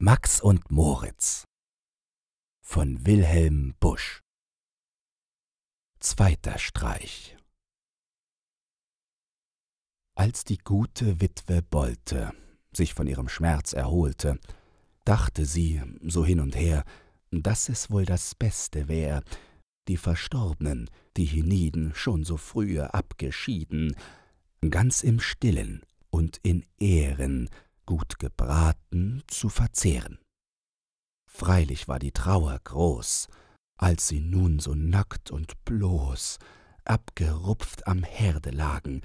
Max und Moritz von Wilhelm Busch Zweiter Streich Als die gute Witwe Bolte sich von ihrem Schmerz erholte, dachte sie so hin und her, dass es wohl das Beste wär, die Verstorbenen, die hienieden schon so frühe abgeschieden, ganz im Stillen und in Ehren gut gebraten, zu verzehren. Freilich war die Trauer groß, als sie nun so nackt und bloß, abgerupft am Herde lagen,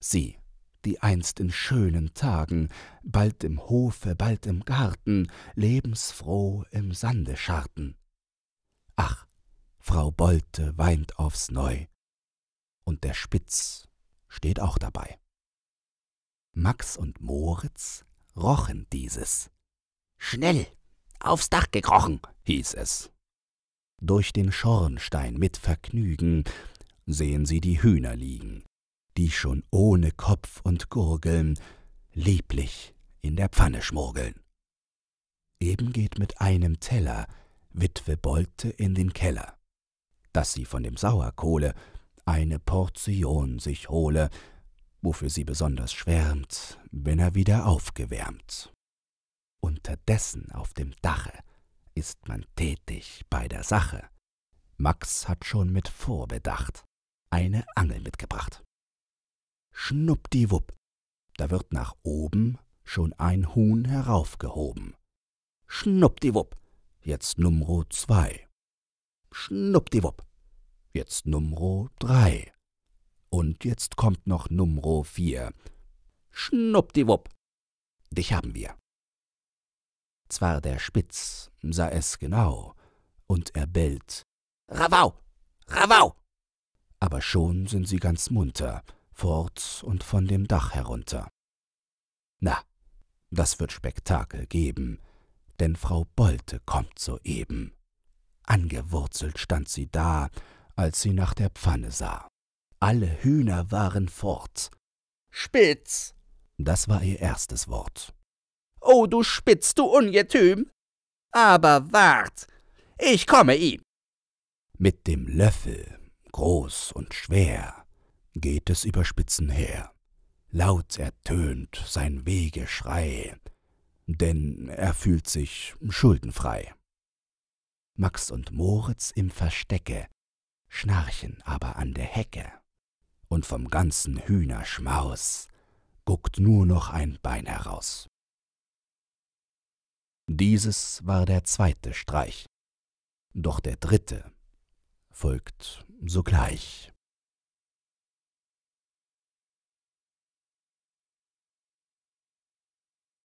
sie, die einst in schönen Tagen, bald im Hofe, bald im Garten, lebensfroh im Sande scharten. Ach, Frau Bolte weint aufs Neu, und der Spitz steht auch dabei. Max und Moritz rochen dieses. Schnell, aufs Dach gekrochen, hieß es. Durch den Schornstein mit Vergnügen sehen sie die Hühner liegen, die schon ohne Kopf und Gurgeln lieblich in der Pfanne schmurgeln. Eben geht mit einem Teller Witwe Bolte in den Keller, dass sie von dem Sauerkohle eine Portion sich hole, wofür sie besonders schwärmt, wenn er wieder aufgewärmt. Unterdessen auf dem Dache ist man tätig bei der Sache. Max hat schon mit Vorbedacht eine Angel mitgebracht. Schnuppdiwupp, da wird nach oben schon ein Huhn heraufgehoben. Schnuppdiwupp, jetzt Numro zwei. Schnuppdiwupp, jetzt Numro drei. Und jetzt kommt noch Numro 4. Schnuppdiwupp. Dich haben wir. Zwar der Spitz sah es genau, und er bellt. Ravau! Ravau! Aber schon sind sie ganz munter, fort und von dem Dach herunter. Na, das wird Spektakel geben, denn Frau Bolte kommt soeben. Angewurzelt stand sie da, als sie nach der Pfanne sah. Alle Hühner waren fort. Spitz! Das war ihr erstes Wort. oh, du Spitz, du Ungetüm! Aber wart! Ich komme ihm! Mit dem Löffel, groß und schwer, geht es über Spitzen her. Laut ertönt sein Wegeschrei, denn er fühlt sich schuldenfrei. Max und Moritz im Verstecke, schnarchen aber an der Hecke und vom ganzen Hühnerschmaus guckt nur noch ein Bein heraus. Dieses war der zweite Streich, doch der dritte folgt sogleich.